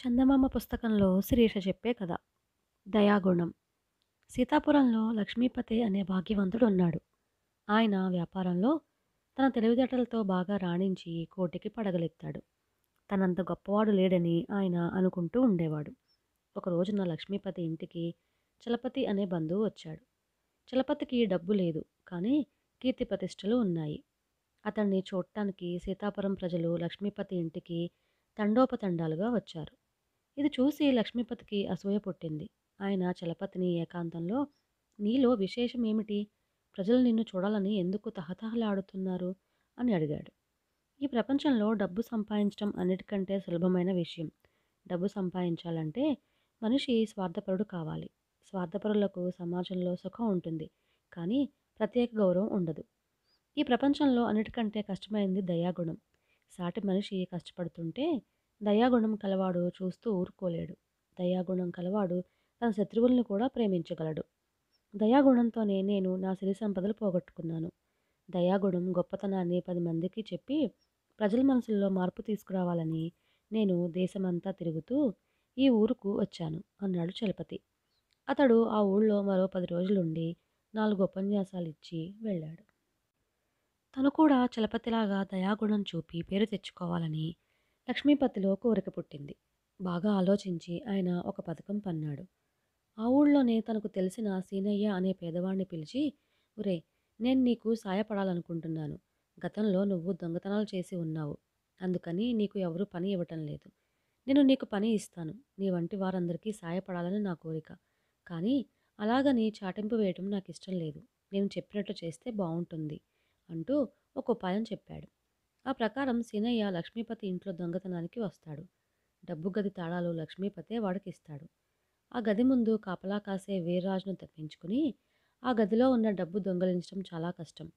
చందమామ పుస్తకంలో శిరీష చెప్పే కథ దయాగుణం సీతాపురంలో లక్ష్మీపతి అనే భాగ్యవంతుడు ఉన్నాడు ఆయన వ్యాపారంలో తన తెలివితేటలతో బాగా రాణించి కోటికి పడగలెత్తాడు తనంత గొప్పవాడు లేడని ఆయన అనుకుంటూ ఉండేవాడు ఒక రోజున లక్ష్మీపతి ఇంటికి చలపతి అనే బంధువు వచ్చాడు చలపతికి డబ్బు లేదు కానీ కీర్తి ప్రతిష్టలు ఉన్నాయి అతన్ని చూడటానికి సీతాపురం ప్రజలు లక్ష్మీపతి ఇంటికి తండోపతండాలుగా వచ్చారు ఇది చూసి లక్ష్మీపతికి అసూయ పుట్టింది ఆయన చలపతిని ఏకాంతంలో నీలో విశేషం ఏమిటి ప్రజలు నిన్ను చూడాలని ఎందుకు తహతహలాడుతున్నారు అని అడిగాడు ఈ ప్రపంచంలో డబ్బు సంపాదించడం అన్నిటికంటే సులభమైన విషయం డబ్బు సంపాదించాలంటే మనిషి స్వార్థపరుడు కావాలి స్వార్థపరులకు సమాజంలో సుఖం ఉంటుంది కానీ ప్రత్యేక గౌరవం ఉండదు ఈ ప్రపంచంలో అన్నిటికంటే కష్టమైంది దయాగుణం సాటి మనిషి కష్టపడుతుంటే దయాగుణం కలవాడు చూస్తూ ఊరుకోలేడు దయాగుణం కలవాడు తన శత్రువులను కూడా ప్రేమించగలడు దయాగుణంతోనే నేను నా సిరి సంపదలు పోగొట్టుకున్నాను దయాగుణం గొప్పతనాన్ని పది మందికి చెప్పి ప్రజల మనసుల్లో మార్పు తీసుకురావాలని నేను దేశమంతా తిరుగుతూ ఈ ఊరుకు వచ్చాను అన్నాడు చలపతి అతడు ఆ ఊళ్ళో మరో పది రోజులుండి నాలుగు ఉపన్యాసాలు ఇచ్చి వెళ్ళాడు తను కూడా చలపతిలాగా దయాగుణం చూపి పేరు తెచ్చుకోవాలని లక్ష్మీపతిలో కోరిక పుట్టింది బాగా ఆలోచించి ఆయన ఒక పథకం పన్నాడు ఆ ఊళ్ళోనే తనకు తెలిసిన సీనయ్య అనే పేదవాడిని పిలిచి ఒరే నేను నీకు సాయపడాలనుకుంటున్నాను గతంలో నువ్వు దొంగతనాలు చేసి ఉన్నావు అందుకని నీకు ఎవరూ పని ఇవ్వటం లేదు నేను నీకు పని ఇస్తాను నీ వంటి వారందరికీ సాయపడాలని నా కోరిక కానీ అలాగని చాటింపు వేయటం నాకు ఇష్టం లేదు నేను చెప్పినట్లు చేస్తే బాగుంటుంది అంటూ ఒక ఉపాయం చెప్పాడు ఆ ప్రకారం సీనయ్య లక్ష్మీపతి ఇంట్లో దొంగతనానికి వస్తాడు డబ్బు గది తాళాలు లక్ష్మీపతే వాడికి ఇస్తాడు ఆ గది ముందు కాపలా కాసే వీర్రాజును తప్పించుకుని ఆ గదిలో ఉన్న డబ్బు దొంగలించడం చాలా కష్టం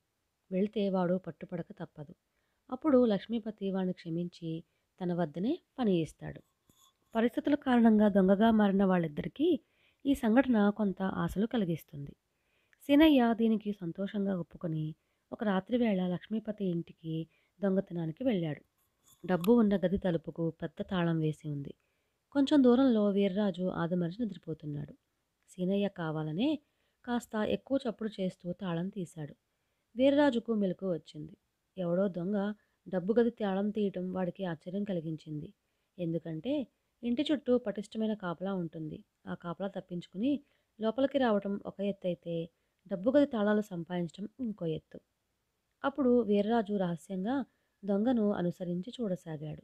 వెళితే వాడు పట్టుపడక తప్పదు అప్పుడు లక్ష్మీపతి వాడిని క్షమించి తన వద్దనే పని చేస్తాడు పరిస్థితుల కారణంగా దొంగగా మారిన వాళ్ళిద్దరికీ ఈ సంఘటన కొంత ఆశలు కలిగిస్తుంది సీనయ్య దీనికి సంతోషంగా ఒప్పుకొని ఒక రాత్రి వేళ లక్ష్మీపతి ఇంటికి దొంగతనానికి వెళ్ళాడు డబ్బు ఉన్న గది తలుపుకు పెద్ద తాళం వేసి ఉంది కొంచెం దూరంలో వీర్రాజు ఆదమరిచి నిద్రపోతున్నాడు సీనయ్య కావాలనే కాస్త ఎక్కువ చప్పుడు చేస్తూ తాళం తీశాడు వీర్రాజుకు మెలకు వచ్చింది ఎవడో దొంగ డబ్బు గది తాళం తీయటం వాడికి ఆశ్చర్యం కలిగించింది ఎందుకంటే ఇంటి చుట్టూ పటిష్టమైన కాపలా ఉంటుంది ఆ కాపలా తప్పించుకుని లోపలికి రావటం ఒక ఎత్తు అయితే డబ్బు గది తాళాలు సంపాదించడం ఇంకో ఎత్తు అప్పుడు వీర్రాజు రహస్యంగా దొంగను అనుసరించి చూడసాగాడు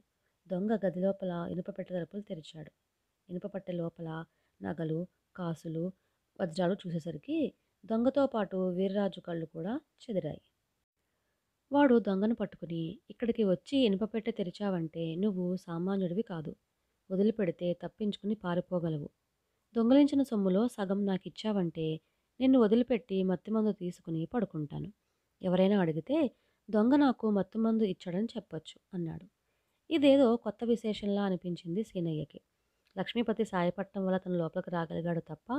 దొంగ గది లోపల ఇనుప తలుపులు తెరిచాడు ఇనుప లోపల నగలు కాసులు వజ్రాలు చూసేసరికి దొంగతో పాటు వీర్రాజు కళ్ళు కూడా చెదిరాయి వాడు దొంగను పట్టుకుని ఇక్కడికి వచ్చి ఇనుప తెరిచావంటే నువ్వు సామాన్యుడివి కాదు వదిలిపెడితే తప్పించుకుని పారిపోగలవు దొంగలించిన సొమ్ములో సగం నాకు ఇచ్చావంటే నిన్ను వదిలిపెట్టి మత్తిమందు తీసుకుని పడుకుంటాను ఎవరైనా అడిగితే దొంగ నాకు మత్తుమందు ఇచ్చాడని చెప్పొచ్చు అన్నాడు ఇదేదో కొత్త విశేషంలా అనిపించింది సీనయ్యకి లక్ష్మీపతి సాయపట్టం వల్ల తన లోపలికి రాగలిగాడు తప్ప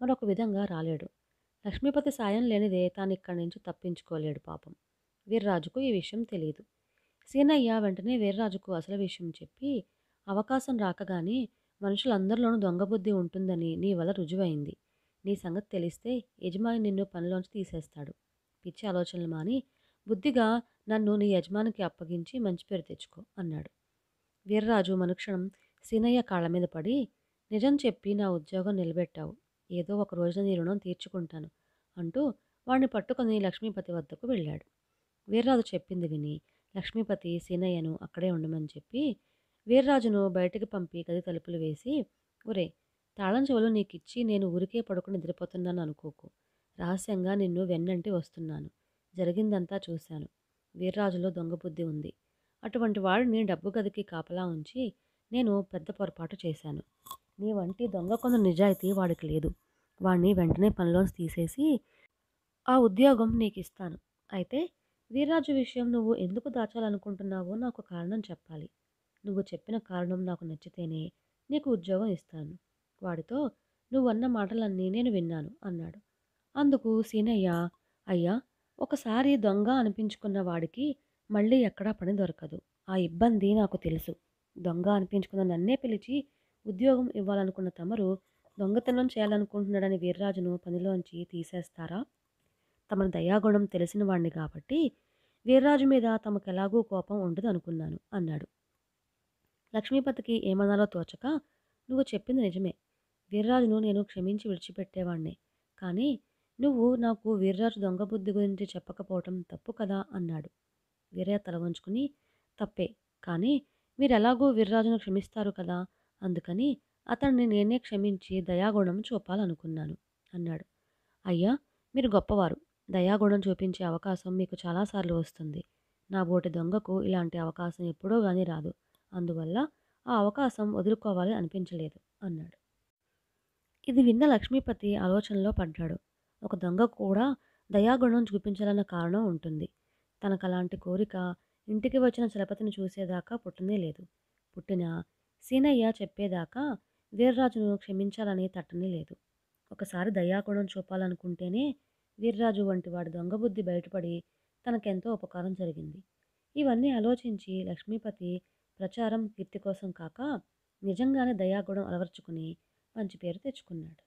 మరొక విధంగా రాలేడు లక్ష్మీపతి సాయం లేనిదే తాను ఇక్కడి నుంచి తప్పించుకోలేడు పాపం వీర్రాజుకు ఈ విషయం తెలియదు సీనయ్య వెంటనే వీర్రాజుకు అసలు విషయం చెప్పి అవకాశం రాకగానే మనుషులందరిలోనూ దొంగబుద్ధి ఉంటుందని నీ వల్ల రుజువైంది నీ సంగతి తెలిస్తే యజమాని నిన్ను పనిలోంచి తీసేస్తాడు పిచ్చి ఆలోచనలు మాని బుద్ధిగా నన్ను నీ యజమానికి అప్పగించి మంచి పేరు తెచ్చుకో అన్నాడు వీర్రాజు మనుక్షణం సీనయ్య కాళ్ళ మీద పడి నిజం చెప్పి నా ఉద్యోగం నిలబెట్టావు ఏదో ఒక రోజున నీ రుణం తీర్చుకుంటాను అంటూ వాడిని పట్టుకొని లక్ష్మీపతి వద్దకు వెళ్ళాడు వీర్రాజు చెప్పింది విని లక్ష్మీపతి సీనయ్యను అక్కడే ఉండమని చెప్పి వీర్రాజును బయటకు పంపి గది తలుపులు వేసి ఒరే తాళం చెవులు నీకిచ్చి నేను ఊరికే పడుకుని నిద్రపోతున్నాను అనుకోకు రహస్యంగా నిన్ను వెన్నంటి వస్తున్నాను జరిగిందంతా చూశాను వీర్రాజులో దొంగబుద్ధి ఉంది అటువంటి వాడిని డబ్బు గదికి కాపలా ఉంచి నేను పెద్ద పొరపాటు చేశాను నీ వంటి దొంగ కొందరు నిజాయితీ వాడికి లేదు వాడిని వెంటనే పనిలోంచి తీసేసి ఆ ఉద్యోగం నీకు ఇస్తాను అయితే వీర్రాజు విషయం నువ్వు ఎందుకు దాచాలనుకుంటున్నావో నాకు కారణం చెప్పాలి నువ్వు చెప్పిన కారణం నాకు నచ్చితేనే నీకు ఉద్యోగం ఇస్తాను వాడితో నువ్వు అన్న మాటలన్నీ నేను విన్నాను అన్నాడు అందుకు సీనయ్య అయ్యా ఒకసారి దొంగ అనిపించుకున్న వాడికి మళ్ళీ ఎక్కడా పని దొరకదు ఆ ఇబ్బంది నాకు తెలుసు దొంగ అనిపించుకున్న నన్నే పిలిచి ఉద్యోగం ఇవ్వాలనుకున్న తమరు దొంగతనం చేయాలనుకుంటున్నాడని వీర్రాజును పనిలోంచి తీసేస్తారా తమ దయాగుణం తెలిసిన వాణ్ణి కాబట్టి వీర్రాజు మీద తమకెలాగూ కోపం ఉండదు అనుకున్నాను అన్నాడు లక్ష్మీపతికి ఏమనాలో తోచక నువ్వు చెప్పింది నిజమే వీర్రాజును నేను క్షమించి విడిచిపెట్టేవాణ్ణి కానీ నువ్వు నాకు వీర్రాజు దొంగ బుద్ధి గురించి చెప్పకపోవటం తప్పు కదా అన్నాడు వీరయ్య తల వంచుకుని తప్పే కానీ మీరెలాగో వీర్రాజును క్షమిస్తారు కదా అందుకని అతన్ని నేనే క్షమించి దయాగుణం చూపాలనుకున్నాను అన్నాడు అయ్యా మీరు గొప్పవారు దయాగుణం చూపించే అవకాశం మీకు చాలాసార్లు వస్తుంది నా బోటి దొంగకు ఇలాంటి అవకాశం ఎప్పుడో కానీ రాదు అందువల్ల ఆ అవకాశం వదులుకోవాలి అనిపించలేదు అన్నాడు ఇది విన్న లక్ష్మీపతి ఆలోచనలో పడ్డాడు ఒక దొంగ కూడా దయాగుణం చూపించాలన్న కారణం ఉంటుంది తనకు అలాంటి కోరిక ఇంటికి వచ్చిన చలపతిని చూసేదాకా పుట్టనే లేదు పుట్టిన సీనయ్య చెప్పేదాకా వీర్రాజును క్షమించాలని తట్టనే లేదు ఒకసారి దయాగుణం చూపాలనుకుంటేనే వీర్రాజు వంటి వాడి దొంగబుద్ధి బయటపడి తనకెంతో ఉపకారం జరిగింది ఇవన్నీ ఆలోచించి లక్ష్మీపతి ప్రచారం కీర్తి కోసం కాక నిజంగానే దయాగుణం అలవర్చుకుని మంచి పేరు తెచ్చుకున్నాడు